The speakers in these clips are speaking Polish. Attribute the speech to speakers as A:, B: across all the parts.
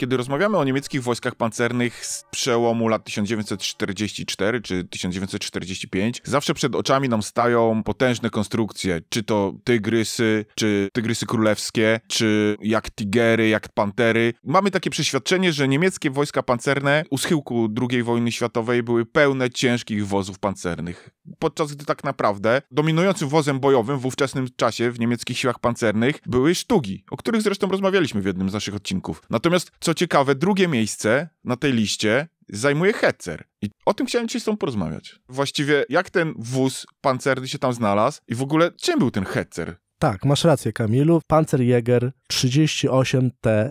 A: kiedy rozmawiamy o niemieckich wojskach pancernych z przełomu lat 1944 czy 1945, zawsze przed oczami nam stają potężne konstrukcje, czy to tygrysy, czy tygrysy królewskie, czy jak tigery, jak pantery. Mamy takie przeświadczenie, że niemieckie wojska pancerne u schyłku II wojny światowej były pełne ciężkich wozów pancernych. Podczas gdy tak naprawdę dominującym wozem bojowym w ówczesnym czasie w niemieckich siłach pancernych były sztugi, o których zresztą rozmawialiśmy w jednym z naszych odcinków. Natomiast co co ciekawe, drugie miejsce na tej liście zajmuje Hetzer. I o tym chciałem dzisiaj z tą porozmawiać. Właściwie jak ten wóz pancerny się tam znalazł i w ogóle czym był ten Hetzer?
B: Tak, masz rację Kamilu. Panzerjäger 38T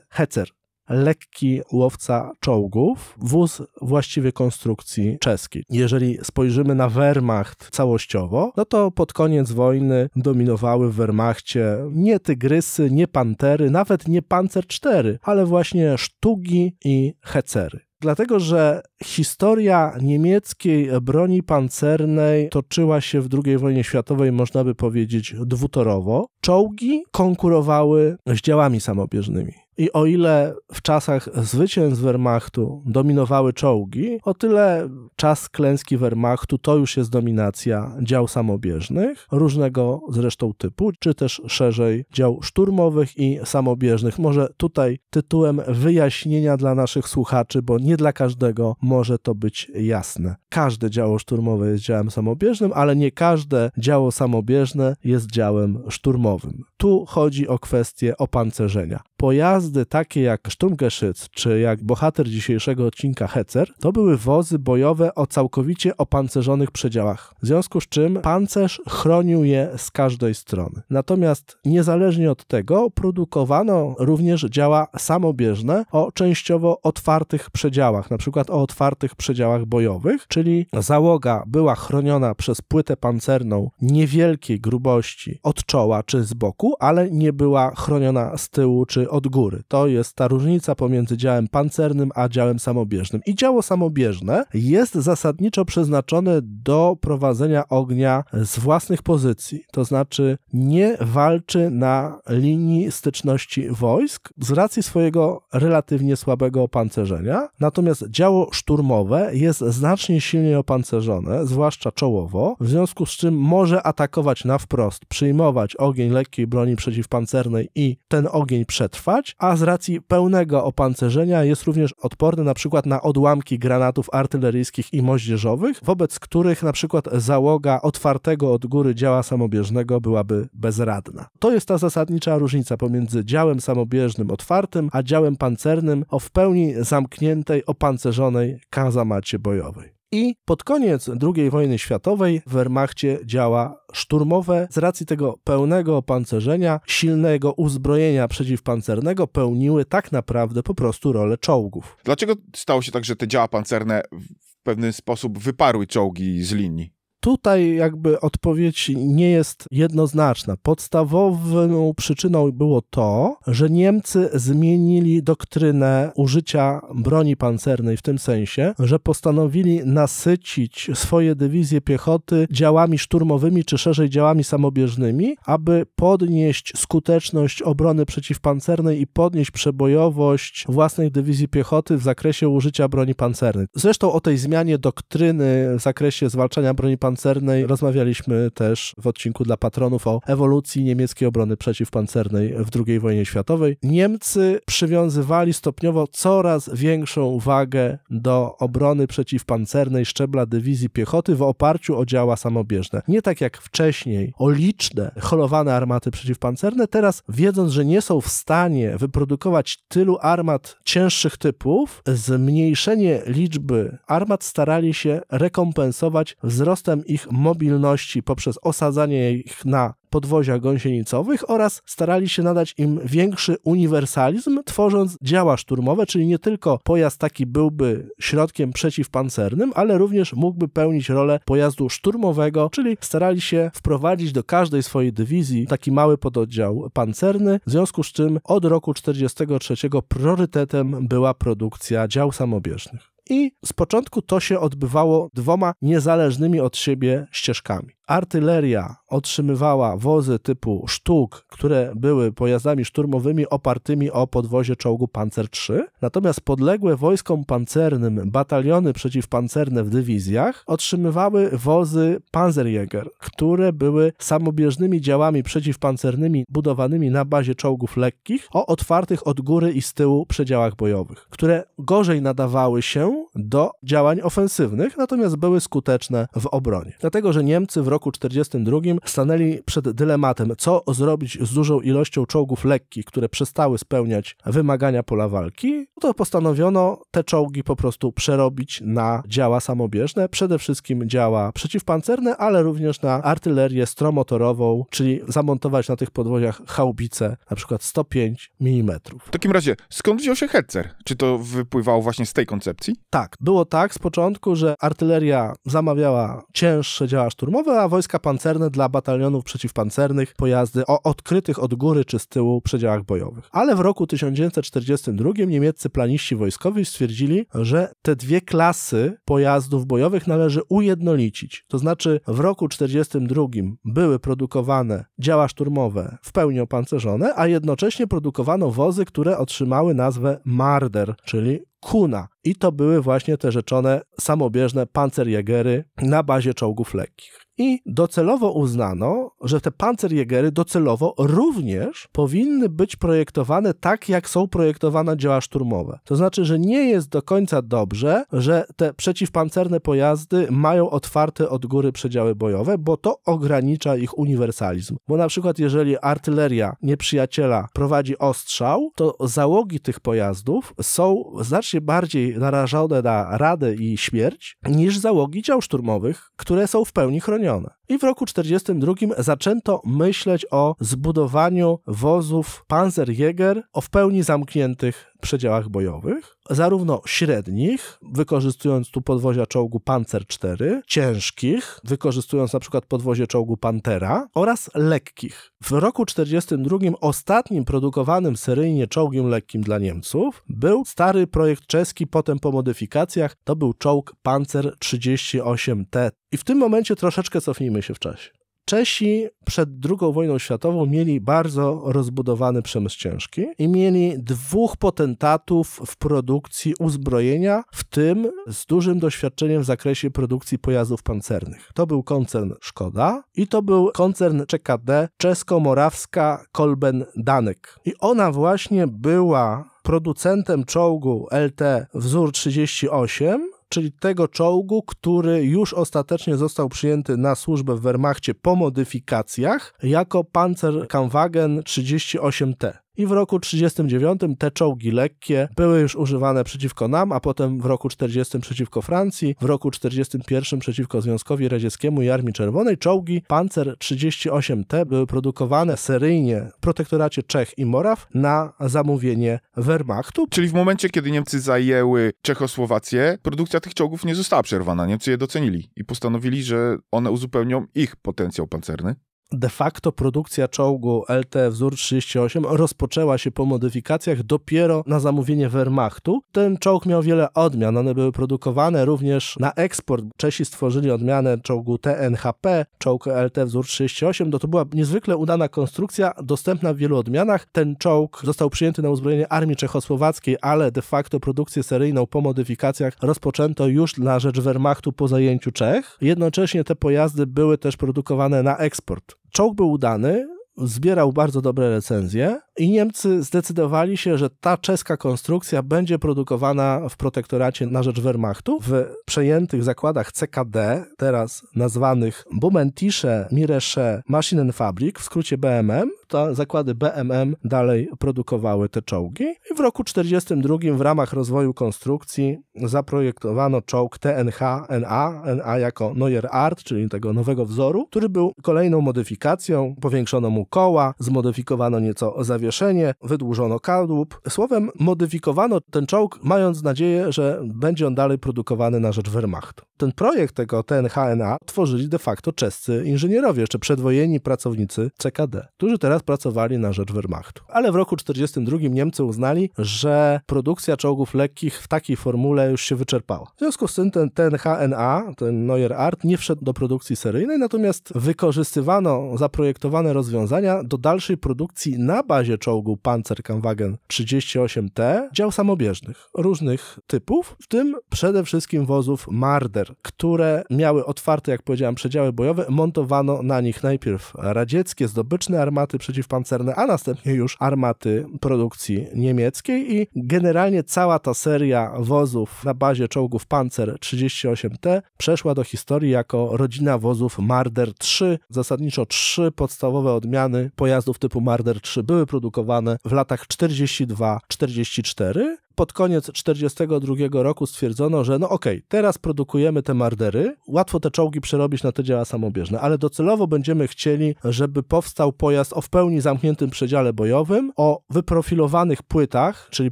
B: Hetzer lekki łowca czołgów, wóz właściwie konstrukcji czeskiej. Jeżeli spojrzymy na Wehrmacht całościowo, no to pod koniec wojny dominowały w Wehrmachcie nie tygrysy, nie pantery, nawet nie Panzer 4, ale właśnie sztugi i hecery. Dlatego, że historia niemieckiej broni pancernej toczyła się w II wojnie światowej, można by powiedzieć, dwutorowo. Czołgi konkurowały z działami samobieżnymi. I o ile w czasach zwycięstw Wehrmachtu dominowały czołgi, o tyle czas klęski Wehrmachtu to już jest dominacja dział samobieżnych, różnego zresztą typu, czy też szerzej dział szturmowych i samobieżnych. Może tutaj tytułem wyjaśnienia dla naszych słuchaczy, bo nie dla każdego może to być jasne każde działo szturmowe jest działem samobieżnym, ale nie każde działo samobieżne jest działem szturmowym. Tu chodzi o kwestię opancerzenia. Pojazdy takie jak Sturmgeschütz czy jak bohater dzisiejszego odcinka Hecer to były wozy bojowe o całkowicie opancerzonych przedziałach, w związku z czym pancerz chronił je z każdej strony. Natomiast niezależnie od tego produkowano również działa samobieżne o częściowo otwartych przedziałach, na przykład o otwartych przedziałach bojowych, czy czyli załoga była chroniona przez płytę pancerną niewielkiej grubości od czoła czy z boku, ale nie była chroniona z tyłu czy od góry. To jest ta różnica pomiędzy działem pancernym a działem samobieżnym. I działo samobieżne jest zasadniczo przeznaczone do prowadzenia ognia z własnych pozycji, to znaczy nie walczy na linii styczności wojsk z racji swojego relatywnie słabego opancerzenia, natomiast działo szturmowe jest znacznie silniej opancerzone, zwłaszcza czołowo, w związku z czym może atakować na wprost, przyjmować ogień lekkiej broni przeciwpancernej i ten ogień przetrwać, a z racji pełnego opancerzenia jest również odporny na przykład na odłamki granatów artyleryjskich i moździerzowych, wobec których na przykład załoga otwartego od góry działa samobieżnego byłaby bezradna. To jest ta zasadnicza różnica pomiędzy działem samobieżnym otwartym, a działem pancernym o w pełni zamkniętej, opancerzonej kazamacie bojowej. I pod koniec II wojny światowej w Wehrmachcie działa szturmowe z racji tego pełnego opancerzenia, silnego uzbrojenia przeciwpancernego pełniły tak naprawdę po prostu rolę czołgów.
A: Dlaczego stało się tak, że te działa pancerne w pewien sposób wyparły czołgi z linii?
B: Tutaj jakby odpowiedź nie jest jednoznaczna. Podstawową przyczyną było to, że Niemcy zmienili doktrynę użycia broni pancernej w tym sensie, że postanowili nasycić swoje dywizje piechoty działami szturmowymi czy szerzej działami samobieżnymi, aby podnieść skuteczność obrony przeciwpancernej i podnieść przebojowość własnych dywizji piechoty w zakresie użycia broni pancernej. Zresztą o tej zmianie doktryny w zakresie zwalczania broni pancernej przeciwpancernej. Rozmawialiśmy też w odcinku dla patronów o ewolucji niemieckiej obrony przeciwpancernej w II wojnie światowej. Niemcy przywiązywali stopniowo coraz większą wagę do obrony przeciwpancernej szczebla dywizji piechoty w oparciu o działa samobieżne. Nie tak jak wcześniej o liczne holowane armaty przeciwpancerne, teraz wiedząc, że nie są w stanie wyprodukować tylu armat cięższych typów, zmniejszenie liczby armat starali się rekompensować wzrostem ich mobilności poprzez osadzanie ich na podwoziach gąsienicowych oraz starali się nadać im większy uniwersalizm, tworząc działa szturmowe, czyli nie tylko pojazd taki byłby środkiem przeciwpancernym, ale również mógłby pełnić rolę pojazdu szturmowego, czyli starali się wprowadzić do każdej swojej dywizji taki mały pododdział pancerny, w związku z czym od roku 1943 priorytetem była produkcja dział samobieżnych. I z początku to się odbywało dwoma niezależnymi od siebie ścieżkami. Artyleria otrzymywała wozy typu sztuk, które były pojazdami szturmowymi opartymi o podwozie czołgu Panzer III, natomiast podległe wojskom pancernym bataliony przeciwpancerne w dywizjach otrzymywały wozy Panzerjäger, które były samobieżnymi działami przeciwpancernymi budowanymi na bazie czołgów lekkich o otwartych od góry i z tyłu przedziałach bojowych, które gorzej nadawały się do działań ofensywnych, natomiast były skuteczne w obronie. Dlatego, że Niemcy w roku roku 42 stanęli przed dylematem, co zrobić z dużą ilością czołgów lekkich, które przestały spełniać wymagania pola walki, no to postanowiono te czołgi po prostu przerobić na działa samobieżne, przede wszystkim działa przeciwpancerne, ale również na artylerię stromotorową, czyli zamontować na tych podwoziach haubice na przykład
A: 105 mm. W takim razie, skąd wziął się Hetzer? Czy to wypływało właśnie z tej koncepcji?
B: Tak, było tak z początku, że artyleria zamawiała cięższe działa szturmowe, a wojska pancerne dla batalionów przeciwpancernych, pojazdy o odkrytych od góry czy z tyłu przedziałach bojowych. Ale w roku 1942 niemieccy planiści wojskowi stwierdzili, że te dwie klasy pojazdów bojowych należy ujednolicić. To znaczy w roku 1942 były produkowane działa szturmowe w pełni opancerzone, a jednocześnie produkowano wozy, które otrzymały nazwę Marder, czyli Kuna. I to były właśnie te rzeczone samobieżne pancerjegery na bazie czołgów lekkich. I docelowo uznano, że te pancerjegery docelowo również powinny być projektowane tak, jak są projektowane działa szturmowe. To znaczy, że nie jest do końca dobrze, że te przeciwpancerne pojazdy mają otwarte od góry przedziały bojowe, bo to ogranicza ich uniwersalizm. Bo na przykład, jeżeli artyleria nieprzyjaciela prowadzi ostrzał, to załogi tych pojazdów są znacznie znacznie bardziej narażone na radę i śmierć niż załogi dział szturmowych, które są w pełni chronione. I w roku 1942 zaczęto myśleć o zbudowaniu wozów Panzerjäger o w pełni zamkniętych przedziałach bojowych zarówno średnich, wykorzystując tu podwozia czołgu Panzer 4, ciężkich, wykorzystując na przykład podwozie czołgu Pantera oraz lekkich. W roku 1942 ostatnim produkowanym seryjnie czołgiem lekkim dla Niemców był stary projekt czeski, potem po modyfikacjach to był czołg Panzer 38T. I w tym momencie troszeczkę cofnijmy się w czasie. Czesi przed II wojną światową mieli bardzo rozbudowany przemysł ciężki i mieli dwóch potentatów w produkcji uzbrojenia, w tym z dużym doświadczeniem w zakresie produkcji pojazdów pancernych. To był koncern Szkoda i to był koncern CKD czesko-morawska Kolben Danek. I ona właśnie była producentem czołgu LT Wzór 38, czyli tego czołgu, który już ostatecznie został przyjęty na służbę w Wehrmachcie po modyfikacjach jako Panzer 38T. I w roku 1939 te czołgi lekkie były już używane przeciwko nam, a potem w roku 40 przeciwko Francji, w roku 41 przeciwko Związkowi Radzieckiemu i Armii Czerwonej czołgi Panzer 38T były produkowane seryjnie w protektoracie Czech i Moraw na zamówienie Wehrmachtu.
A: Czyli w momencie, kiedy Niemcy zajęły Czechosłowację, produkcja tych czołgów nie została przerwana. Niemcy je docenili i postanowili, że one uzupełnią ich potencjał pancerny
B: de facto produkcja czołgu LT Wzór 38 rozpoczęła się po modyfikacjach dopiero na zamówienie Wehrmachtu. Ten czołg miał wiele odmian, one były produkowane również na eksport. Czesi stworzyli odmianę czołgu TNHP, czołg LT Wzór 38, to, no to była niezwykle udana konstrukcja, dostępna w wielu odmianach. Ten czołg został przyjęty na uzbrojenie Armii Czechosłowackiej, ale de facto produkcję seryjną po modyfikacjach rozpoczęto już na rzecz Wehrmachtu po zajęciu Czech. Jednocześnie te pojazdy były też produkowane na eksport. Czołg był udany, zbierał bardzo dobre recenzje, i Niemcy zdecydowali się, że ta czeska konstrukcja będzie produkowana w protektoracie na rzecz Wehrmachtu w przejętych zakładach CKD, teraz nazwanych Bumentische Miresche Maschinenfabrik, w skrócie BMM. Te zakłady BMM dalej produkowały te czołgi. I w roku 1942 w ramach rozwoju konstrukcji zaprojektowano czołg TNH-NA, NA jako Neuer Art, czyli tego nowego wzoru, który był kolejną modyfikacją. Powiększono mu koła, zmodyfikowano nieco zawieszenie zawieszenie, wydłużono kadłub. Słowem, modyfikowano ten czołg, mając nadzieję, że będzie on dalej produkowany na rzecz Wehrmachtu. Ten projekt tego TNHNA tworzyli de facto czescy inżynierowie, jeszcze przedwojeni pracownicy CKD, którzy teraz pracowali na rzecz Wehrmachtu. Ale w roku 1942 Niemcy uznali, że produkcja czołgów lekkich w takiej formule już się wyczerpała. W związku z tym ten TNHNA, ten Neuer Art, nie wszedł do produkcji seryjnej, natomiast wykorzystywano zaprojektowane rozwiązania do dalszej produkcji na bazie czołgu Panzerkampfwagen 38T dział samobieżnych różnych typów, w tym przede wszystkim wozów Marder, które miały otwarte, jak powiedziałem, przedziały bojowe. Montowano na nich najpierw radzieckie zdobyczne armaty przeciwpancerne, a następnie już armaty produkcji niemieckiej i generalnie cała ta seria wozów na bazie czołgów Panzer 38T przeszła do historii jako rodzina wozów Marder 3. Zasadniczo trzy podstawowe odmiany pojazdów typu Marder 3 były produkowane produkowane w latach 42-44 pod koniec 1942 roku stwierdzono, że no okej, okay, teraz produkujemy te mardery, łatwo te czołgi przerobić na te działa samobieżne, ale docelowo będziemy chcieli, żeby powstał pojazd o w pełni zamkniętym przedziale bojowym, o wyprofilowanych płytach, czyli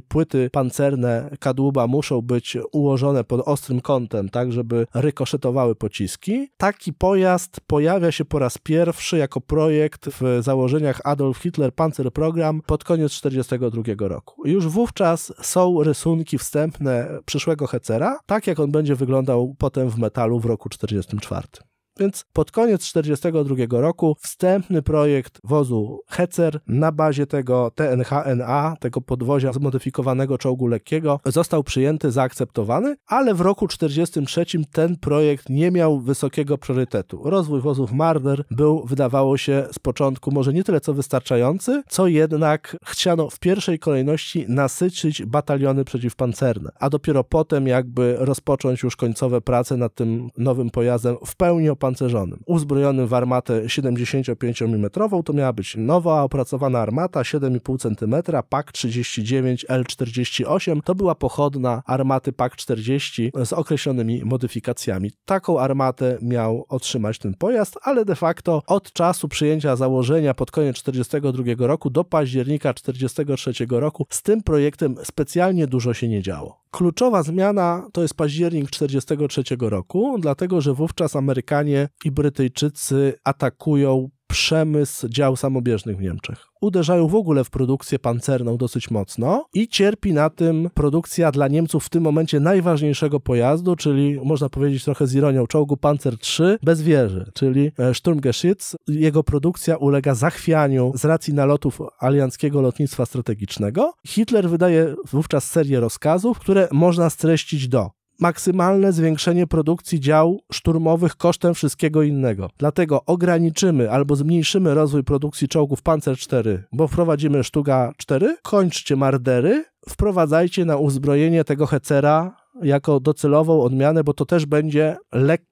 B: płyty pancerne kadłuba muszą być ułożone pod ostrym kątem, tak żeby rykoszetowały pociski. Taki pojazd pojawia się po raz pierwszy jako projekt w założeniach Adolf Hitler Panzer Program pod koniec 1942 roku. Już wówczas są rysunki wstępne przyszłego Hecera, tak jak on będzie wyglądał potem w metalu w roku 1944. Więc pod koniec 1942 roku wstępny projekt wozu Hecer na bazie tego TNHNA, tego podwozia zmodyfikowanego czołgu lekkiego, został przyjęty, zaakceptowany, ale w roku 1943 ten projekt nie miał wysokiego priorytetu. Rozwój wozów Marder był, wydawało się, z początku może nie tyle co wystarczający, co jednak chciano w pierwszej kolejności nasycić bataliony przeciwpancerne, a dopiero potem jakby rozpocząć już końcowe prace nad tym nowym pojazdem w pełni opanowaniu opancerzonym, uzbrojonym w armatę 75 mm, to miała być nowa opracowana armata 7,5 cm PAK-39 L-48, to była pochodna armaty PAK-40 z określonymi modyfikacjami. Taką armatę miał otrzymać ten pojazd, ale de facto od czasu przyjęcia założenia pod koniec 1942 roku do października 1943 roku z tym projektem specjalnie dużo się nie działo. Kluczowa zmiana to jest październik 1943 roku, dlatego że wówczas Amerykanie i Brytyjczycy atakują przemysł dział samobieżnych w Niemczech. Uderzają w ogóle w produkcję pancerną dosyć mocno i cierpi na tym produkcja dla Niemców w tym momencie najważniejszego pojazdu, czyli można powiedzieć trochę z ironią czołgu Panzer III bez wieży, czyli e, Sturmgeschütz. Jego produkcja ulega zachwianiu z racji nalotów alianckiego lotnictwa strategicznego. Hitler wydaje wówczas serię rozkazów, które można streścić do maksymalne zwiększenie produkcji dział szturmowych kosztem wszystkiego innego. Dlatego ograniczymy albo zmniejszymy rozwój produkcji czołgów Panzer 4, bo wprowadzimy sztuga 4, kończcie mardery, wprowadzajcie na uzbrojenie tego hecera jako docelową odmianę, bo to też będzie lekki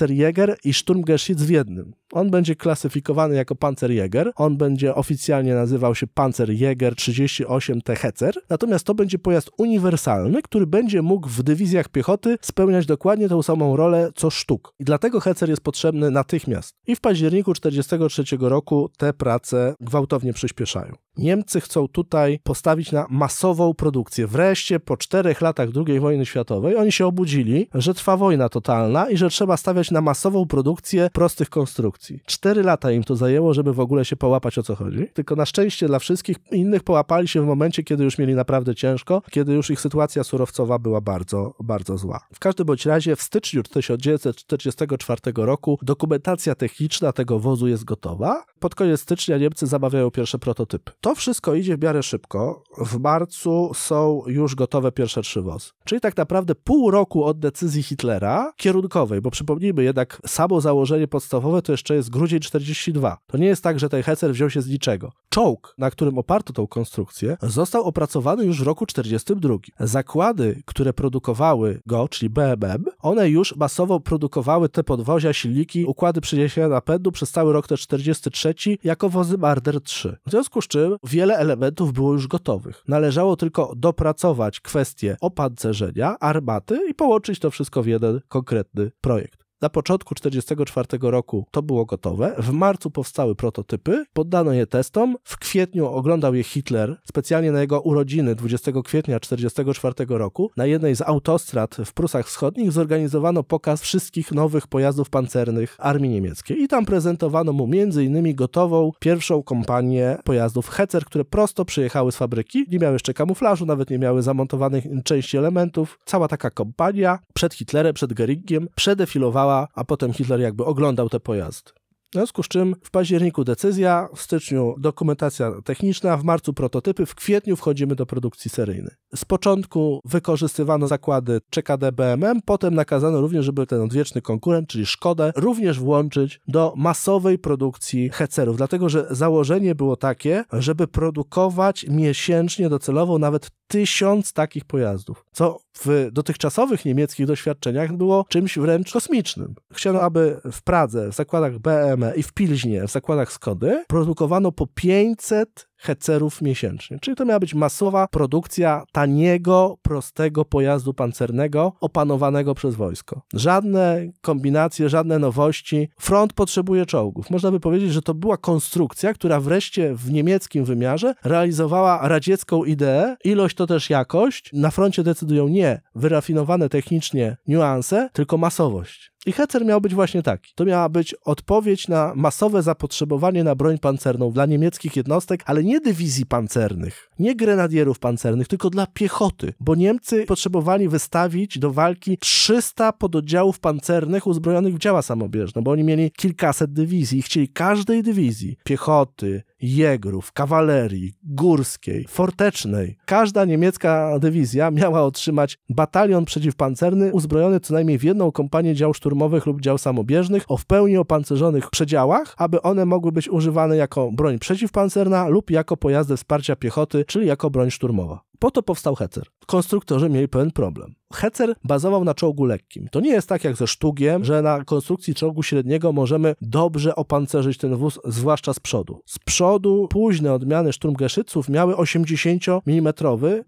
B: jäger i Sturmgeschütz w jednym. On będzie klasyfikowany jako Panzerjäger. On będzie oficjalnie nazywał się Panzerjäger 38 T Hecer. Natomiast to będzie pojazd uniwersalny, który będzie mógł w dywizjach piechoty spełniać dokładnie tą samą rolę co sztuk. I dlatego Hecer jest potrzebny natychmiast. I w październiku 1943 roku te prace gwałtownie przyspieszają. Niemcy chcą tutaj postawić na masową produkcję. Wreszcie po czterech latach II wojny światowej oni się obudzili, że trwa wojna totalna i że trzeba stawiać na masową produkcję prostych konstrukcji produkcji. Cztery lata im to zajęło, żeby w ogóle się połapać o co chodzi. Tylko na szczęście dla wszystkich innych połapali się w momencie, kiedy już mieli naprawdę ciężko, kiedy już ich sytuacja surowcowa była bardzo, bardzo zła. W każdym bądź razie w styczniu 1944 roku dokumentacja techniczna tego wozu jest gotowa. Pod koniec stycznia Niemcy zabawiają pierwsze prototypy. To wszystko idzie w miarę szybko. W marcu są już gotowe pierwsze trzy wozy. Czyli tak naprawdę pół roku od decyzji Hitlera kierunkowej, bo przypomnijmy jednak, samo założenie podstawowe to jest jeszcze jest grudzień 42. To nie jest tak, że ten Hecer wziął się z niczego. Czołg, na którym oparto tą konstrukcję, został opracowany już w roku 42. Zakłady, które produkowały go, czyli BMM, one już masowo produkowały te podwozia, silniki, układy przeniesienia napędu przez cały rok też 43 jako wozy Marder 3. W związku z czym wiele elementów było już gotowych. Należało tylko dopracować kwestie opancerzenia, armaty i połączyć to wszystko w jeden konkretny projekt. Na początku 1944 roku to było gotowe. W marcu powstały prototypy, poddano je testom. W kwietniu oglądał je Hitler specjalnie na jego urodziny 20 kwietnia 1944 roku. Na jednej z autostrad w Prusach Wschodnich zorganizowano pokaz wszystkich nowych pojazdów pancernych armii niemieckiej i tam prezentowano mu m.in. gotową pierwszą kompanię pojazdów Hecer, które prosto przyjechały z fabryki. Nie miały jeszcze kamuflażu, nawet nie miały zamontowanych części elementów. Cała taka kompania przed Hitlerem, przed Geringiem przedefilowała a potem Hitler jakby oglądał te pojazdy. W związku z czym w październiku decyzja, w styczniu dokumentacja techniczna, w marcu prototypy, w kwietniu wchodzimy do produkcji seryjnej. Z początku wykorzystywano zakłady CKD BMM, potem nakazano również, żeby ten odwieczny konkurent, czyli Szkodę, również włączyć do masowej produkcji hecerów, dlatego że założenie było takie, żeby produkować miesięcznie docelowo nawet tysiąc takich pojazdów, co w dotychczasowych niemieckich doświadczeniach było czymś wręcz kosmicznym. Chciano, aby w Pradze, w zakładach BME i w Pilźnie, w zakładach Skody produkowano po 500 hecerów miesięcznie. Czyli to miała być masowa produkcja taniego, prostego pojazdu pancernego opanowanego przez wojsko. Żadne kombinacje, żadne nowości. Front potrzebuje czołgów. Można by powiedzieć, że to była konstrukcja, która wreszcie w niemieckim wymiarze realizowała radziecką ideę. Ilość to też jakość. Na froncie decydują nie wyrafinowane technicznie niuanse, tylko masowość. I hecer miał być właśnie taki. To miała być odpowiedź na masowe zapotrzebowanie na broń pancerną dla niemieckich jednostek, ale nie dywizji pancernych, nie grenadierów pancernych, tylko dla piechoty, bo Niemcy potrzebowali wystawić do walki 300 pododdziałów pancernych uzbrojonych w działa samobieżne, bo oni mieli kilkaset dywizji i chcieli każdej dywizji piechoty, jegrów, kawalerii, górskiej, fortecznej. Każda niemiecka dywizja miała otrzymać batalion przeciwpancerny uzbrojony co najmniej w jedną kompanię dział szturmowych lub dział samobieżnych o w pełni opancerzonych przedziałach, aby one mogły być używane jako broń przeciwpancerna lub jako pojazdy wsparcia piechoty, czyli jako broń szturmowa. Po to powstał Hecer. Konstruktorzy mieli pewien problem. Hecer bazował na czołgu lekkim. To nie jest tak jak ze sztugiem, że na konstrukcji czołgu średniego możemy dobrze opancerzyć ten wóz, zwłaszcza z przodu. Z przodu późne odmiany szturmgeszyców miały 80 mm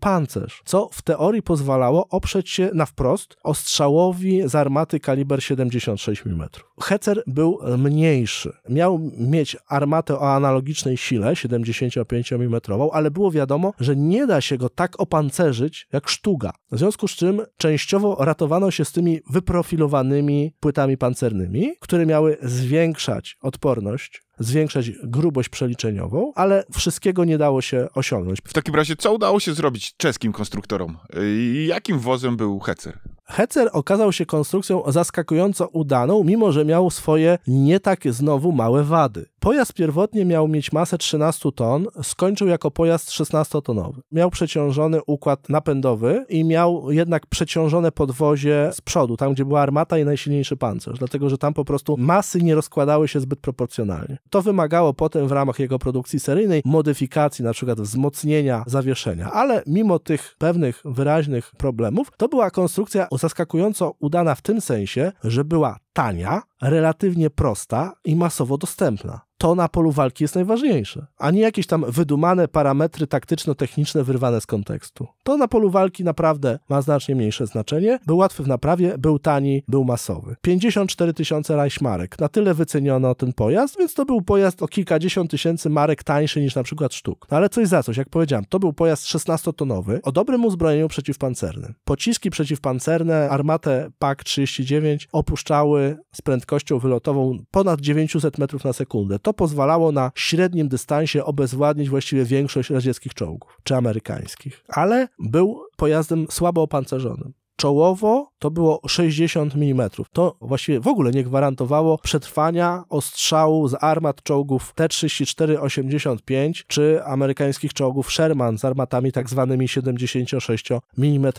B: pancerz, co w teorii pozwalało oprzeć się na wprost ostrzałowi z armaty kaliber 76 mm. Hecer był mniejszy. Miał mieć armatę o analogicznej sile, 75 mm, ale było wiadomo, że nie da się go tak opancerzyć jak sztuga. W związku z czym częściowo ratowano się z tymi wyprofilowanymi płytami pancernymi, które miały zwiększać odporność zwiększać grubość przeliczeniową, ale wszystkiego nie dało się osiągnąć. W
A: takim razie, co udało się zrobić czeskim konstruktorom? Y, jakim wozem był Hecer?
B: Hecer okazał się konstrukcją zaskakująco udaną, mimo że miał swoje nie tak znowu małe wady. Pojazd pierwotnie miał mieć masę 13 ton, skończył jako pojazd 16-tonowy. Miał przeciążony układ napędowy i miał jednak przeciążone podwozie z przodu, tam gdzie była armata i najsilniejszy pancerz, dlatego że tam po prostu masy nie rozkładały się zbyt proporcjonalnie. To wymagało potem w ramach jego produkcji seryjnej modyfikacji, na przykład wzmocnienia zawieszenia, ale mimo tych pewnych wyraźnych problemów, to była konstrukcja zaskakująco udana w tym sensie, że była tania, relatywnie prosta i masowo dostępna. To na polu walki jest najważniejsze, a nie jakieś tam wydumane parametry taktyczno-techniczne wyrwane z kontekstu. To na polu walki naprawdę ma znacznie mniejsze znaczenie. Był łatwy w naprawie, był tani, był masowy. 54 tysiące rajśmarek. Na tyle wyceniono ten pojazd, więc to był pojazd o kilkadziesiąt tysięcy marek tańszy niż na przykład sztuk. No ale coś za coś, jak powiedziałem, to był pojazd 16-tonowy o dobrym uzbrojeniu przeciwpancernym. Pociski przeciwpancerne, armatę PAK-39 opuszczały z prędkością wylotową ponad 900 metrów na sekundę. To pozwalało na średnim dystansie obezwładnić właściwie większość radzieckich czołgów czy amerykańskich. Ale był pojazdem słabo opancerzonym czołowo to było 60 mm. To właściwie w ogóle nie gwarantowało przetrwania ostrzału z armat czołgów T-34-85 czy amerykańskich czołgów Sherman z armatami tak zwanymi 76 mm.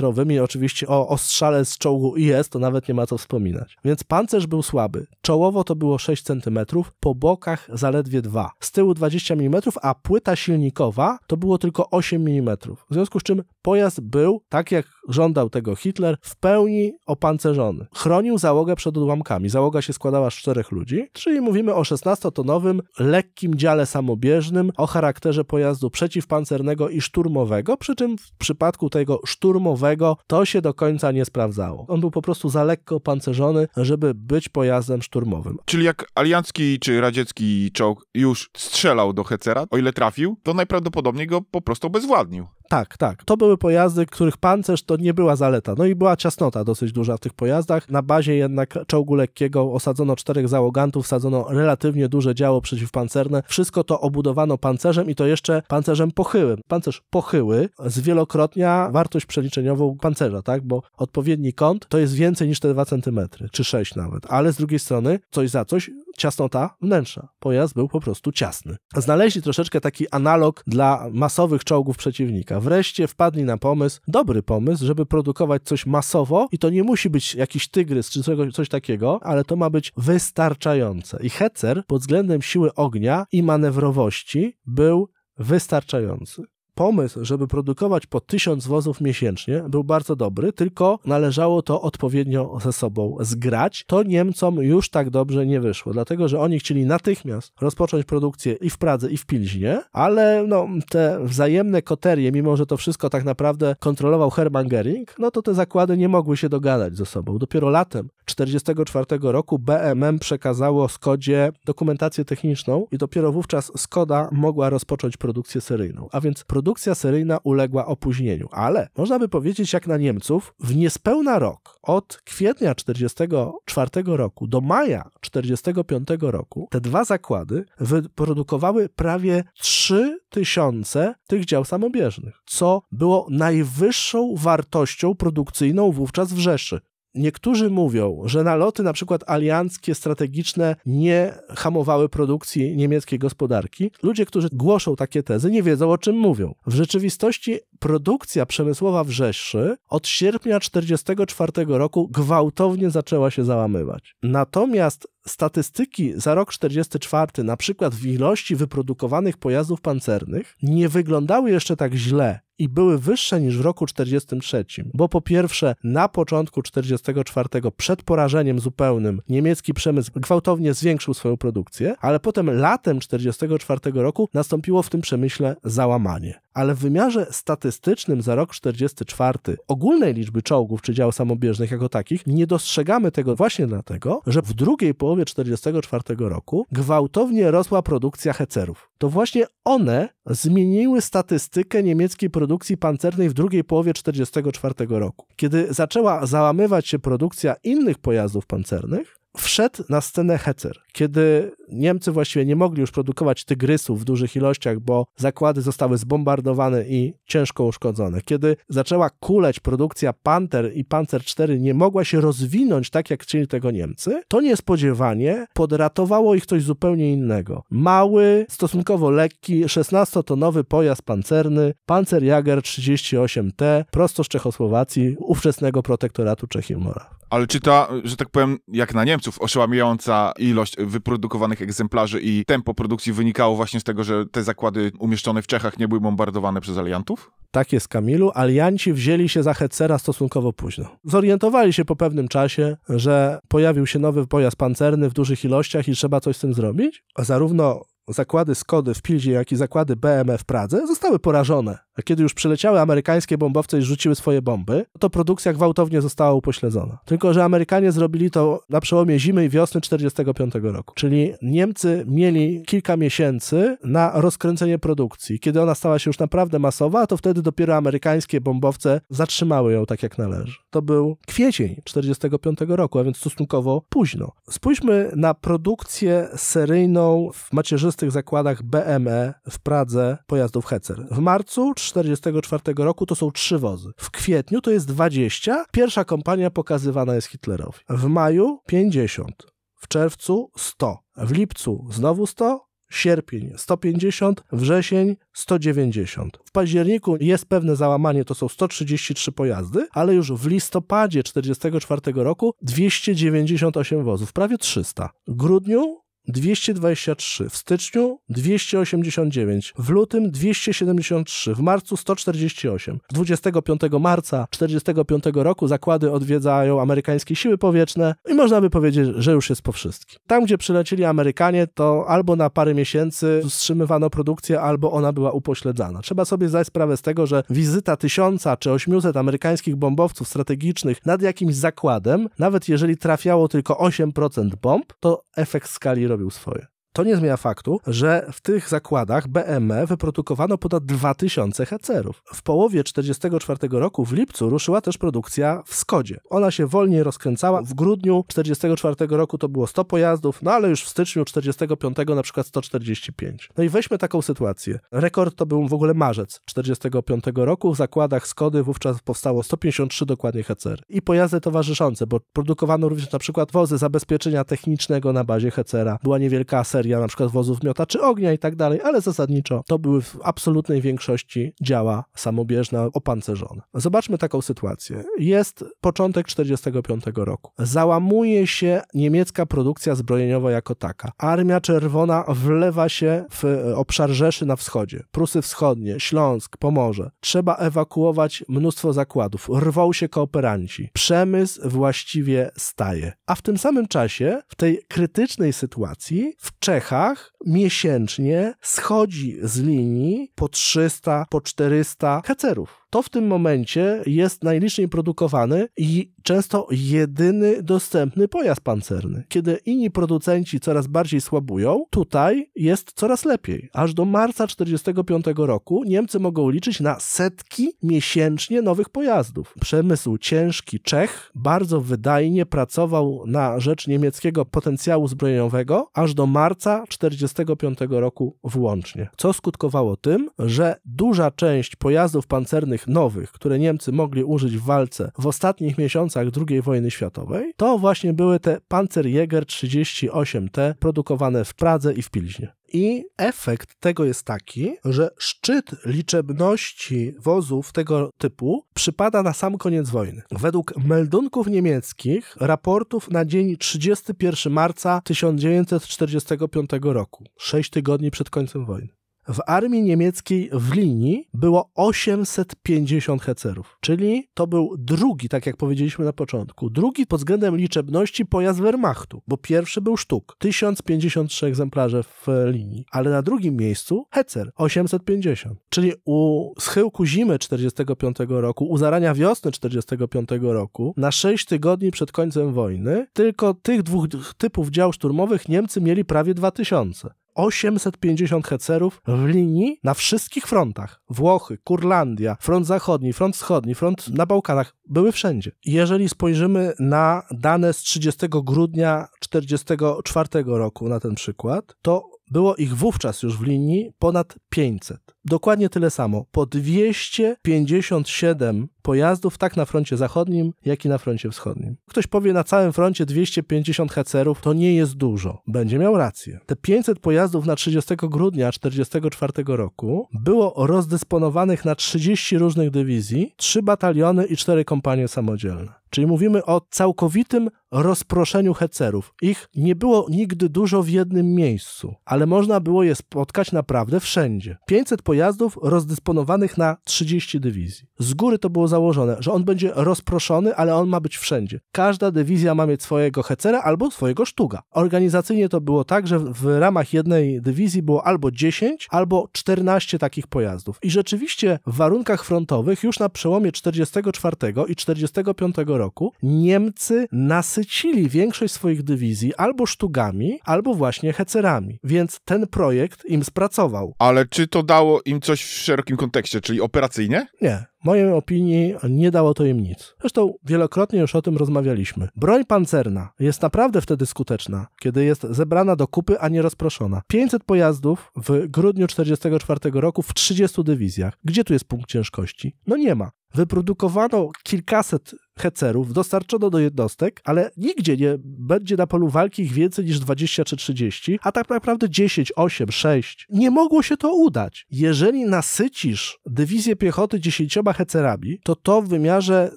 B: Oczywiście o ostrzale z czołgu IS to nawet nie ma co wspominać. Więc pancerz był słaby. Czołowo to było 6 cm, po bokach zaledwie 2. Z tyłu 20 mm, a płyta silnikowa to było tylko 8 mm. W związku z czym pojazd był, tak jak żądał tego Hitler, w pełni opancerzony. Chronił załogę przed odłamkami. Załoga się składała z czterech ludzi, czyli mówimy o 16-tonowym, lekkim dziale samobieżnym o charakterze pojazdu przeciwpancernego i szturmowego, przy czym w przypadku tego szturmowego to się do końca nie sprawdzało. On był po prostu za lekko opancerzony, żeby być pojazdem szturmowym.
A: Czyli jak aliancki czy radziecki czołg już strzelał do Hecera, o ile trafił, to najprawdopodobniej go po prostu obezwładnił.
B: Tak, tak. To były pojazdy, których pancerz to nie była zaleta. No i była ciasnota dosyć duża w tych pojazdach. Na bazie jednak czołgu lekkiego osadzono czterech załogantów, sadzono relatywnie duże działo przeciwpancerne. Wszystko to obudowano pancerzem i to jeszcze pancerzem pochyłym. Pancerz pochyły wielokrotnia wartość przeliczeniową pancerza, tak? Bo odpowiedni kąt to jest więcej niż te 2 cm, czy 6 nawet. Ale z drugiej strony, coś za coś, ciasnota wnętrza. Pojazd był po prostu ciasny. Znaleźli troszeczkę taki analog dla masowych czołgów przeciwnika. Wreszcie wpadli na pomysł, dobry pomysł, żeby produkować coś masowo i to nie musi być jakiś tygrys czy coś takiego, ale to ma być wystarczające. I Hetzer pod względem siły ognia i manewrowości był wystarczający pomysł, żeby produkować po tysiąc wozów miesięcznie, był bardzo dobry, tylko należało to odpowiednio ze sobą zgrać. To Niemcom już tak dobrze nie wyszło, dlatego że oni chcieli natychmiast rozpocząć produkcję i w Pradze, i w Pilźnie, ale no, te wzajemne koterie, mimo że to wszystko tak naprawdę kontrolował Hermann Gering, no to te zakłady nie mogły się dogadać ze sobą. Dopiero latem 1944 roku BMM przekazało Skodzie dokumentację techniczną i dopiero wówczas Skoda mogła rozpocząć produkcję seryjną. A więc produkcja produkcja seryjna uległa opóźnieniu, ale można by powiedzieć jak na Niemców, w niespełna rok, od kwietnia 1944 roku do maja 1945 roku, te dwa zakłady wyprodukowały prawie 3 tysiące tych dział samobieżnych, co było najwyższą wartością produkcyjną wówczas w Rzeszy. Niektórzy mówią, że naloty na przykład alianckie, strategiczne nie hamowały produkcji niemieckiej gospodarki. Ludzie, którzy głoszą takie tezy, nie wiedzą o czym mówią. W rzeczywistości produkcja przemysłowa w Rzeszy od sierpnia 1944 roku gwałtownie zaczęła się załamywać. Natomiast statystyki za rok 44, na przykład w ilości wyprodukowanych pojazdów pancernych, nie wyglądały jeszcze tak źle i były wyższe niż w roku 43, bo po pierwsze na początku 44 przed porażeniem zupełnym niemiecki przemysł gwałtownie zwiększył swoją produkcję, ale potem latem 44 roku nastąpiło w tym przemyśle załamanie ale w wymiarze statystycznym za rok 44 ogólnej liczby czołgów czy dział samobieżnych jako takich nie dostrzegamy tego właśnie dlatego, że w drugiej połowie 44 roku gwałtownie rosła produkcja hecerów. To właśnie one zmieniły statystykę niemieckiej produkcji pancernej w drugiej połowie 44 roku. Kiedy zaczęła załamywać się produkcja innych pojazdów pancernych, wszedł na scenę Hecer. Kiedy Niemcy właściwie nie mogli już produkować tygrysów w dużych ilościach, bo zakłady zostały zbombardowane i ciężko uszkodzone. Kiedy zaczęła kuleć produkcja Panther i Panzer IV nie mogła się rozwinąć tak, jak chcieli tego Niemcy, to niespodziewanie podratowało ich coś zupełnie innego. Mały, stosunkowo lekki, 16-tonowy pojazd pancerny Panzerjager 38T prosto z Czechosłowacji ówczesnego protektoratu Czech i Moraw.
A: Ale czy ta, że tak powiem, jak na Niemców, oszałamiająca ilość wyprodukowanych wydanych egzemplarzy i tempo produkcji wynikało właśnie z tego, że te zakłady umieszczone w Czechach nie były bombardowane przez aliantów?
B: Tak jest, Kamilu. Alianci wzięli się za Hetzera stosunkowo późno. Zorientowali się po pewnym czasie, że pojawił się nowy pojazd pancerny w dużych ilościach i trzeba coś z tym zrobić. Zarówno zakłady Skody w Pilzie, jak i zakłady BMW w Pradze zostały porażone kiedy już przyleciały amerykańskie bombowce i rzuciły swoje bomby, to produkcja gwałtownie została upośledzona. Tylko, że Amerykanie zrobili to na przełomie zimy i wiosny 1945 roku. Czyli Niemcy mieli kilka miesięcy na rozkręcenie produkcji. Kiedy ona stała się już naprawdę masowa, to wtedy dopiero amerykańskie bombowce zatrzymały ją tak jak należy. To był kwiecień 1945 roku, a więc stosunkowo późno. Spójrzmy na produkcję seryjną w macierzystych zakładach BME w Pradze pojazdów Hecer. W marcu 1944 roku to są trzy wozy. W kwietniu to jest 20. Pierwsza kompania pokazywana jest Hitlerowi. W maju 50. W czerwcu 100. W lipcu znowu 100, sierpień 150, wrzesień 190. W październiku jest pewne załamanie, to są 133 pojazdy, ale już w listopadzie 1944 roku 298 wozów, prawie 300. W grudniu 223, w styczniu 289, w lutym 273, w marcu 148. 25 marca 45 roku zakłady odwiedzają amerykańskie siły powietrzne i można by powiedzieć, że już jest po wszystkim. Tam, gdzie przylecieli Amerykanie, to albo na parę miesięcy wstrzymywano produkcję, albo ona była upośledzana. Trzeba sobie zdać sprawę z tego, że wizyta tysiąca czy 800 amerykańskich bombowców strategicznych nad jakimś zakładem, nawet jeżeli trafiało tylko 8% bomb, to efekt skali robi zrobił swoje. To nie zmienia faktu, że w tych zakładach BME wyprodukowano ponad 2000 hecerów. W połowie 1944 roku, w lipcu, ruszyła też produkcja w Skodzie. Ona się wolniej rozkręcała. W grudniu 1944 roku to było 100 pojazdów, no ale już w styczniu 1945 na przykład 145. No i weźmy taką sytuację. Rekord to był w ogóle marzec 1945 roku. W zakładach Skody wówczas powstało 153 dokładnie hecery. I pojazdy towarzyszące, bo produkowano również na przykład wozy zabezpieczenia technicznego na bazie hecera. Była niewielka seria seria na przykład wozów miota czy ognia i tak dalej, ale zasadniczo to były w absolutnej większości działa samobieżne, opancerzone. Zobaczmy taką sytuację. Jest początek 45 roku. Załamuje się niemiecka produkcja zbrojeniowa jako taka. Armia Czerwona wlewa się w e, obszar Rzeszy na wschodzie. Prusy Wschodnie, Śląsk, Pomorze. Trzeba ewakuować mnóstwo zakładów. Rwą się kooperanci. Przemysł właściwie staje. A w tym samym czasie, w tej krytycznej sytuacji, w Czechach miesięcznie schodzi z linii po 300, po 400 hacerów to w tym momencie jest najliczniej produkowany i często jedyny dostępny pojazd pancerny. Kiedy inni producenci coraz bardziej słabują, tutaj jest coraz lepiej. Aż do marca 1945 roku Niemcy mogą liczyć na setki miesięcznie nowych pojazdów. Przemysł ciężki Czech bardzo wydajnie pracował na rzecz niemieckiego potencjału zbrojeniowego aż do marca 1945 roku włącznie, co skutkowało tym, że duża część pojazdów pancernych nowych, które Niemcy mogli użyć w walce w ostatnich miesiącach II wojny światowej, to właśnie były te Panzerjäger 38T produkowane w Pradze i w Pilźnie. I efekt tego jest taki, że szczyt liczebności wozów tego typu przypada na sam koniec wojny. Według meldunków niemieckich, raportów na dzień 31 marca 1945 roku, 6 tygodni przed końcem wojny. W armii niemieckiej w linii było 850 hecerów, czyli to był drugi, tak jak powiedzieliśmy na początku, drugi pod względem liczebności pojazd Wehrmachtu, bo pierwszy był sztuk, 1053 egzemplarze w linii, ale na drugim miejscu hecer, 850. Czyli u schyłku zimy 45 roku, u zarania wiosny 45 roku, na 6 tygodni przed końcem wojny, tylko tych dwóch typów dział szturmowych Niemcy mieli prawie 2000. 850 hecerów w linii na wszystkich frontach. Włochy, Kurlandia, front zachodni, front wschodni, front na Bałkanach, były wszędzie. Jeżeli spojrzymy na dane z 30 grudnia 1944 roku, na ten przykład, to było ich wówczas już w linii ponad 500 dokładnie tyle samo. Po 257 pojazdów, tak na froncie zachodnim, jak i na froncie wschodnim. Ktoś powie na całym froncie 250 hecerów to nie jest dużo. Będzie miał rację. Te 500 pojazdów na 30 grudnia 1944 roku było rozdysponowanych na 30 różnych dywizji, 3 bataliony i 4 kompanie samodzielne. Czyli mówimy o całkowitym rozproszeniu hecerów. Ich nie było nigdy dużo w jednym miejscu, ale można było je spotkać naprawdę wszędzie. 500 pojazdów rozdysponowanych na 30 dywizji. Z góry to było założone, że on będzie rozproszony, ale on ma być wszędzie. Każda dywizja ma mieć swojego hecera albo swojego sztuga. Organizacyjnie to było tak, że w ramach jednej dywizji było albo 10, albo 14 takich pojazdów. I rzeczywiście w warunkach frontowych już na przełomie 44 i 45 roku Niemcy nasycili większość swoich dywizji albo sztugami, albo właśnie hecerami. Więc
A: ten projekt im spracował. Ale czy to dało im coś w szerokim kontekście, czyli operacyjnie?
B: Nie. W mojej opinii nie dało to im nic. Zresztą wielokrotnie już o tym rozmawialiśmy. Broń pancerna jest naprawdę wtedy skuteczna, kiedy jest zebrana do kupy, a nie rozproszona. 500 pojazdów w grudniu 1944 roku w 30 dywizjach. Gdzie tu jest punkt ciężkości? No nie ma. Wyprodukowano kilkaset hecerów dostarczono do jednostek, ale nigdzie nie będzie na polu walki ich więcej niż 20 czy 30, a tak naprawdę 10, 8, 6. Nie mogło się to udać. Jeżeli nasycisz dywizję piechoty 10 hecerami, to to w wymiarze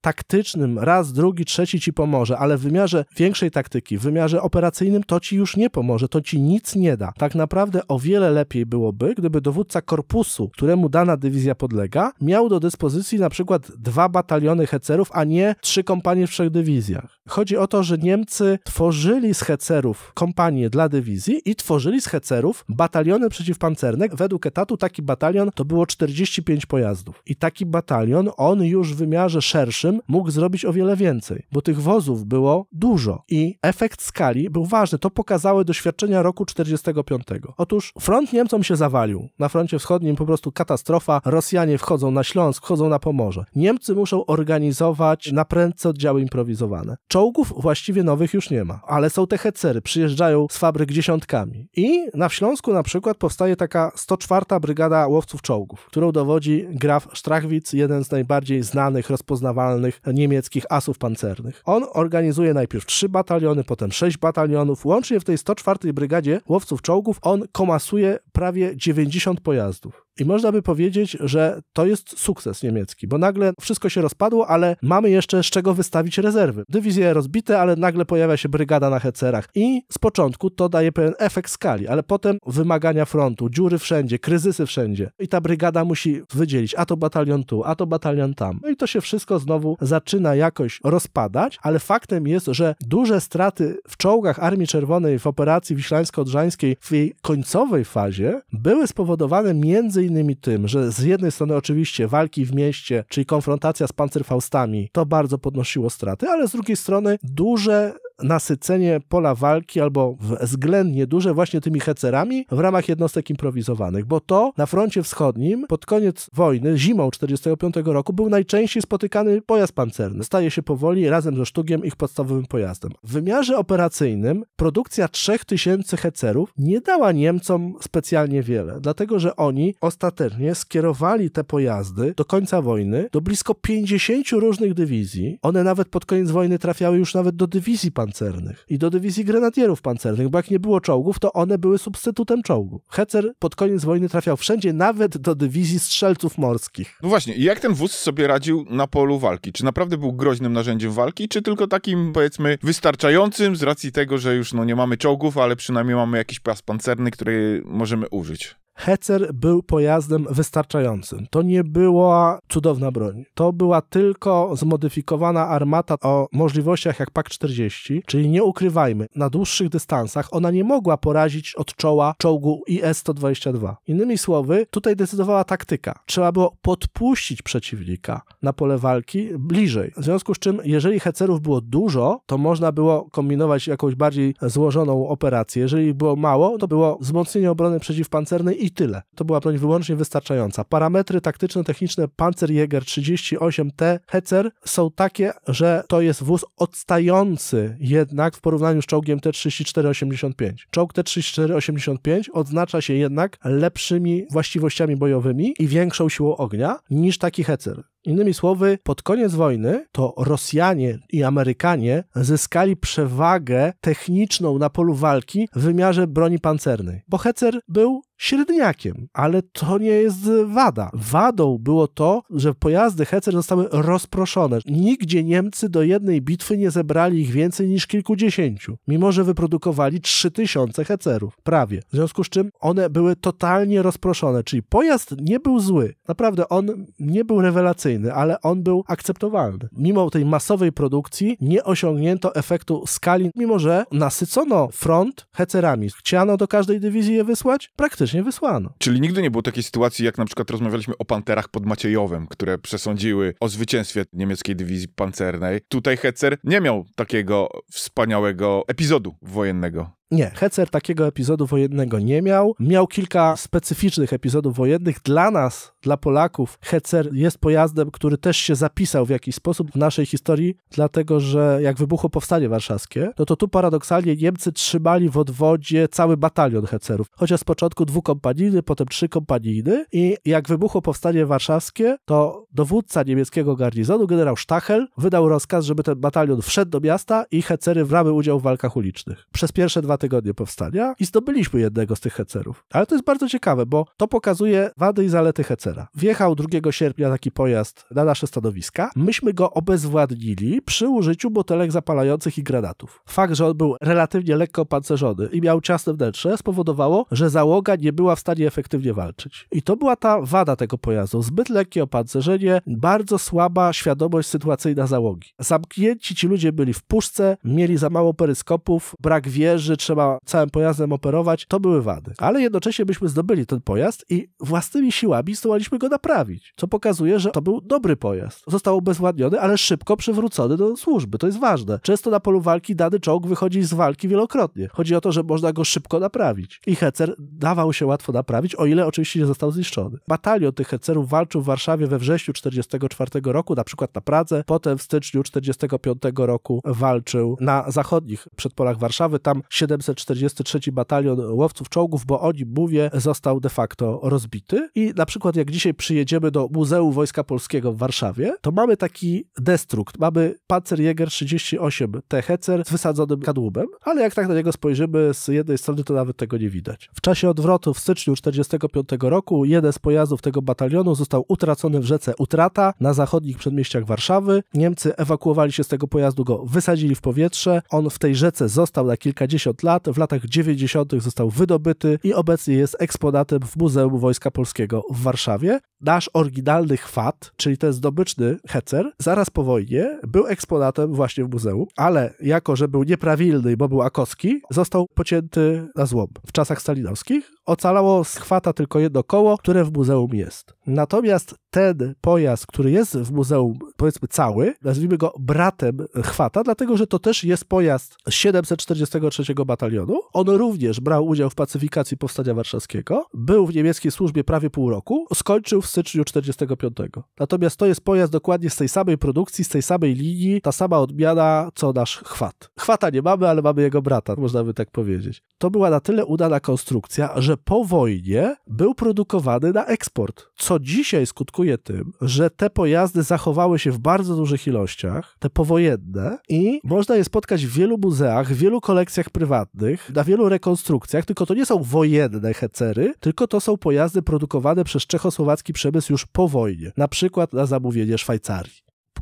B: taktycznym raz, drugi, trzeci ci pomoże, ale w wymiarze większej taktyki, w wymiarze operacyjnym to ci już nie pomoże, to ci nic nie da. Tak naprawdę o wiele lepiej byłoby, gdyby dowódca korpusu, któremu dana dywizja podlega, miał do dyspozycji na przykład dwa bataliony hecerów, a nie trzy kompanie w trzech dywizjach. Chodzi o to, że Niemcy tworzyli z hecerów kompanie dla dywizji i tworzyli z hecerów bataliony przeciwpancerne. Według etatu taki batalion to było 45 pojazdów. I taki batalion, on już w wymiarze szerszym tym mógł zrobić o wiele więcej, bo tych wozów było dużo i efekt skali był ważny. To pokazały doświadczenia roku 45. Otóż front Niemcom się zawalił. Na froncie wschodnim po prostu katastrofa. Rosjanie wchodzą na Śląsk, wchodzą na Pomorze. Niemcy muszą organizować na prędce oddziały improwizowane. Czołgów właściwie nowych już nie ma, ale są te hecery, przyjeżdżają z fabryk dziesiątkami. I na Śląsku na przykład powstaje taka 104. Brygada Łowców Czołgów, którą dowodzi graf Strachwitz, jeden z najbardziej znanych, rozpoznawalnych niemieckich asów pancernych. On organizuje najpierw trzy bataliony, potem sześć batalionów. Łącznie w tej 104 Brygadzie Łowców Czołgów on komasuje prawie 90 pojazdów. I można by powiedzieć, że to jest sukces niemiecki, bo nagle wszystko się rozpadło, ale mamy jeszcze z czego wystawić rezerwy. Dywizje rozbite, ale nagle pojawia się brygada na hecerach. I z początku to daje pewien efekt skali, ale potem wymagania frontu, dziury wszędzie, kryzysy wszędzie. I ta brygada musi wydzielić, a to batalion tu, a to batalion tam. No i to się wszystko znowu zaczyna jakoś rozpadać, ale faktem jest, że duże straty w czołgach Armii Czerwonej w operacji wiślańsko-odrzańskiej w jej końcowej fazie były spowodowane między innymi tym, że z jednej strony oczywiście walki w mieście, czyli konfrontacja z pancerfaustami, to bardzo podnosiło straty, ale z drugiej strony duże nasycenie pola walki albo względnie duże właśnie tymi hecerami w ramach jednostek improwizowanych, bo to na froncie wschodnim pod koniec wojny, zimą 45 roku był najczęściej spotykany pojazd pancerny. Staje się powoli razem ze Sztugiem ich podstawowym pojazdem. W wymiarze operacyjnym produkcja 3000 hecerów nie dała Niemcom specjalnie wiele, dlatego że oni ostatecznie skierowali te pojazdy do końca wojny do blisko 50 różnych dywizji. One nawet pod koniec wojny trafiały już nawet do dywizji pancernych pancernych i do dywizji grenadierów pancernych, bo jak nie było czołgów, to one były substytutem czołgu. Hecer pod koniec wojny trafiał wszędzie, nawet do dywizji strzelców morskich.
A: No właśnie, i jak ten wóz sobie radził na polu walki? Czy naprawdę był groźnym narzędziem walki, czy tylko takim, powiedzmy, wystarczającym z racji tego, że już no, nie mamy czołgów, ale przynajmniej mamy jakiś pas pancerny, który możemy użyć?
B: Hecer był pojazdem wystarczającym. To nie była cudowna broń. To była tylko zmodyfikowana armata o możliwościach jak PAK-40, czyli nie ukrywajmy, na dłuższych dystansach ona nie mogła porazić od czoła czołgu IS-122. Innymi słowy, tutaj decydowała taktyka. Trzeba było podpuścić przeciwnika na pole walki bliżej. W związku z czym, jeżeli hecerów było dużo, to można było kombinować jakąś bardziej złożoną operację. Jeżeli było mało, to było wzmocnienie obrony przeciwpancernej i i tyle. To była broń wyłącznie wystarczająca. Parametry taktyczno-techniczne Panzerjäger 38T Hecer są takie, że to jest wóz odstający jednak w porównaniu z czołgiem T-34-85. Czołg T-34-85 odznacza się jednak lepszymi właściwościami bojowymi i większą siłą ognia niż taki Hecer. Innymi słowy, pod koniec wojny to Rosjanie i Amerykanie zyskali przewagę techniczną na polu walki w wymiarze broni pancernej. Bo Hecer był średniakiem, ale to nie jest wada. Wadą było to, że pojazdy Hecer zostały rozproszone. Nigdzie Niemcy do jednej bitwy nie zebrali ich więcej niż kilkudziesięciu, mimo że wyprodukowali 3000 Hecerów, prawie. W związku z czym one były totalnie rozproszone, czyli pojazd nie był zły. Naprawdę, on nie był rewelacyjny komercyjny, ale on był akceptowalny. Mimo tej masowej produkcji nie osiągnięto efektu skali, mimo że nasycono front hecerami. Chciano do każdej dywizji je wysłać? Praktycznie wysłano.
A: Czyli nigdy nie było takiej sytuacji, jak na przykład rozmawialiśmy o panterach pod Maciejowem, które przesądziły o zwycięstwie niemieckiej dywizji pancernej. Tutaj Hecer nie miał takiego wspaniałego epizodu wojennego.
B: Nie, Hecer takiego epizodu wojennego nie miał. Miał kilka specyficznych epizodów wojennych. Dla nas dla Polaków Hecer jest pojazdem, który też się zapisał w jakiś sposób w naszej historii, dlatego że jak wybuchło powstanie warszawskie, no to tu paradoksalnie Niemcy trzymali w odwodzie cały batalion Hecerów. Chociaż z początku dwukompanijny, potem trzykompanijny i jak wybuchło powstanie warszawskie, to dowódca niemieckiego garnizonu, generał Stachel, wydał rozkaz, żeby ten batalion wszedł do miasta i Hecery brały udział w walkach ulicznych. Przez pierwsze dwa tygodnie powstania i zdobyliśmy jednego z tych Hecerów. Ale to jest bardzo ciekawe, bo to pokazuje wady i zalety Hecerów. Wjechał 2 sierpnia taki pojazd na nasze stanowiska. Myśmy go obezwładnili przy użyciu butelek zapalających i granatów. Fakt, że on był relatywnie lekko pancerzony i miał ciasne wnętrze spowodowało, że załoga nie była w stanie efektywnie walczyć. I to była ta wada tego pojazdu. Zbyt lekkie opancerzenie, bardzo słaba świadomość sytuacyjna załogi. Zamknięci ci ludzie byli w puszce, mieli za mało peryskopów, brak wieży, trzeba całym pojazdem operować. To były wady. Ale jednocześnie byśmy zdobyli ten pojazd i własnymi siłami zdołali go naprawić, co pokazuje, że to był dobry pojazd. Został ubezwładniony, ale szybko przywrócony do służby, to jest ważne. Często na polu walki dany czołg wychodzi z walki wielokrotnie. Chodzi o to, że można go szybko naprawić. I Hecer dawał się łatwo naprawić, o ile oczywiście nie został zniszczony. Batalion tych Hecerów walczył w Warszawie we wrześniu 1944 roku, na przykład na Pradze, potem w styczniu 1945 roku walczył na zachodnich przedpolach Warszawy, tam 743 Batalion Łowców Czołgów, bo o nim mówię, został de facto rozbity i na przykład jak dzisiaj przyjedziemy do Muzeum Wojska Polskiego w Warszawie, to mamy taki destrukt. Mamy Jäger 38 T Hecer z wysadzonym kadłubem, ale jak tak na niego spojrzymy z jednej strony, to nawet tego nie widać. W czasie odwrotu w styczniu 1945 roku jeden z pojazdów tego batalionu został utracony w rzece Utrata na zachodnich przedmieściach Warszawy. Niemcy ewakuowali się z tego pojazdu, go wysadzili w powietrze. On w tej rzece został na kilkadziesiąt lat. W latach 90. został wydobyty i obecnie jest eksponatem w Muzeum Wojska Polskiego w Warszawie. Nasz oryginalny chwat, czyli ten zdobyczny hecer, zaraz po wojnie był eksponatem właśnie w muzeum, ale jako, że był nieprawilny, bo był akoski, został pocięty na złom w czasach stalinowskich. Ocalało z chwata tylko jedno koło, które w muzeum jest. Natomiast ten pojazd, który jest w muzeum, powiedzmy cały, nazwijmy go bratem chwata, dlatego że to też jest pojazd 743 batalionu. On również brał udział w pacyfikacji Powstania Warszawskiego, był w niemieckiej służbie prawie pół roku, skończył w styczniu 45. Natomiast to jest pojazd dokładnie z tej samej produkcji, z tej samej linii, ta sama odmiana, co nasz chwat. Chwata nie mamy, ale mamy jego brata, można by tak powiedzieć. To była na tyle udana konstrukcja, że po wojnie był produkowany na eksport, co dzisiaj skutkuje tym, że te pojazdy zachowały się w bardzo dużych ilościach, te powojenne, i można je spotkać w wielu muzeach, w wielu kolekcjach prywatnych, na wielu rekonstrukcjach, tylko to nie są wojenne hecery, tylko to są pojazdy produkowane przez Czechosłowację czechosłowacki przemysł już po wojnie, na przykład na zamówienie Szwajcarii.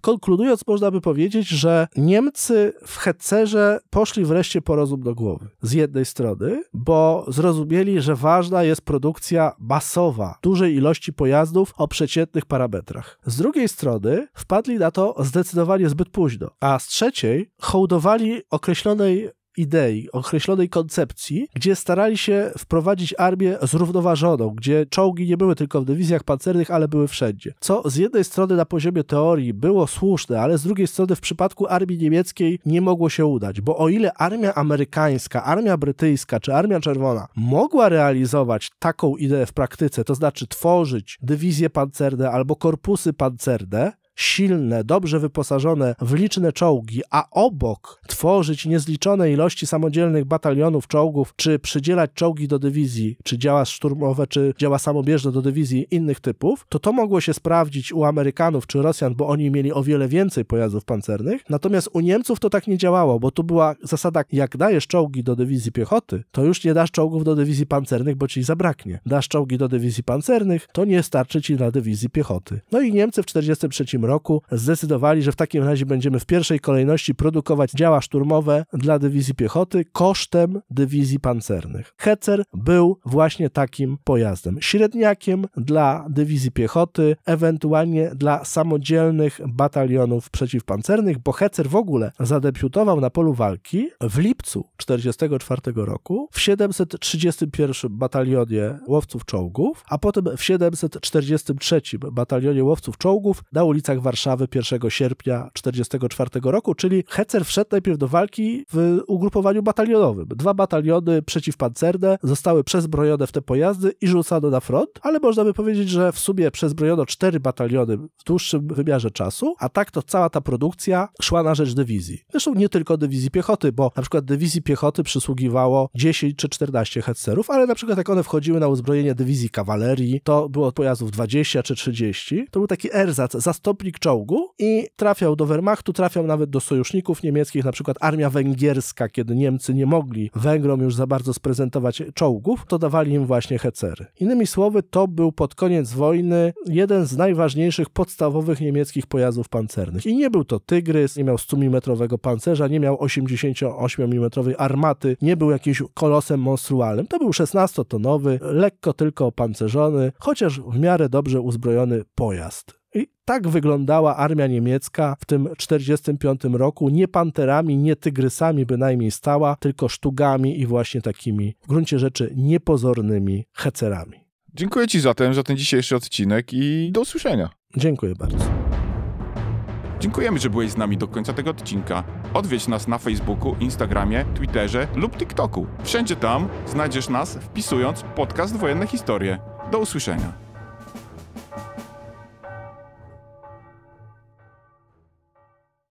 B: Konkludując, można by powiedzieć, że Niemcy w Hetcerze poszli wreszcie po rozum do głowy. Z jednej strony, bo zrozumieli, że ważna jest produkcja masowa, dużej ilości pojazdów o przeciętnych parametrach. Z drugiej strony, wpadli na to zdecydowanie zbyt późno. A z trzeciej, hołdowali określonej idei, określonej koncepcji, gdzie starali się wprowadzić armię zrównoważoną, gdzie czołgi nie były tylko w dywizjach pancernych, ale były wszędzie. Co z jednej strony na poziomie teorii było słuszne, ale z drugiej strony w przypadku armii niemieckiej nie mogło się udać, bo o ile armia amerykańska, armia brytyjska czy armia czerwona mogła realizować taką ideę w praktyce, to znaczy tworzyć dywizje pancerne albo korpusy pancerne, silne, dobrze wyposażone w liczne czołgi, a obok tworzyć niezliczone ilości samodzielnych batalionów czołgów, czy przydzielać czołgi do dywizji, czy działa szturmowe, czy działa samobieżne do dywizji innych typów, to to mogło się sprawdzić u Amerykanów czy Rosjan, bo oni mieli o wiele więcej pojazdów pancernych. Natomiast u Niemców to tak nie działało, bo tu była zasada, jak dajesz czołgi do dywizji piechoty, to już nie dasz czołgów do dywizji pancernych, bo ci zabraknie. Dasz czołgi do dywizji pancernych, to nie starczy ci na dywizji piechoty. No i Niemcy w 1943 roku, zdecydowali, że w takim razie będziemy w pierwszej kolejności produkować działa szturmowe dla dywizji piechoty kosztem dywizji pancernych. Hecer był właśnie takim pojazdem. Średniakiem dla dywizji piechoty, ewentualnie dla samodzielnych batalionów przeciwpancernych, bo Hecer w ogóle zadebiutował na polu walki w lipcu 1944 roku w 731 Batalionie Łowców Czołgów, a potem w 743 Batalionie Łowców Czołgów na ulicach Warszawy 1 sierpnia 1944 roku, czyli Hecer wszedł najpierw do walki w ugrupowaniu batalionowym. Dwa bataliony przeciwpancerne zostały przezbrojone w te pojazdy i rzucano na front, ale można by powiedzieć, że w sumie przezbrojono cztery bataliony w dłuższym wymiarze czasu, a tak to cała ta produkcja szła na rzecz dywizji. Zresztą nie tylko dywizji piechoty, bo na przykład dywizji piechoty przysługiwało 10 czy 14 hetzerów, ale na przykład jak one wchodziły na uzbrojenie dywizji kawalerii, to było pojazdów 20 czy 30. To był taki erzac, zastąpi plik czołgu i trafiał do Wehrmachtu, trafiał nawet do sojuszników niemieckich, na przykład armia węgierska, kiedy Niemcy nie mogli Węgrom już za bardzo sprezentować czołgów, to dawali im właśnie hecery. Innymi słowy, to był pod koniec wojny jeden z najważniejszych podstawowych niemieckich pojazdów pancernych. I nie był to Tygrys, nie miał 100-mm pancerza, nie miał 88-mm armaty, nie był jakimś kolosem monstrualnym. To był 16-tonowy, lekko tylko opancerzony, chociaż w miarę dobrze uzbrojony pojazd. I tak wyglądała armia niemiecka w tym 1945 roku. Nie panterami, nie tygrysami bynajmniej stała, tylko sztugami i właśnie takimi w gruncie rzeczy niepozornymi hecerami.
A: Dziękuję Ci zatem za ten dzisiejszy odcinek i do usłyszenia. Dziękuję bardzo. Dziękujemy, że byłeś z nami do końca tego odcinka. Odwiedź nas na Facebooku, Instagramie, Twitterze lub TikToku. Wszędzie tam znajdziesz nas wpisując podcast Wojenne Historie. Do usłyszenia.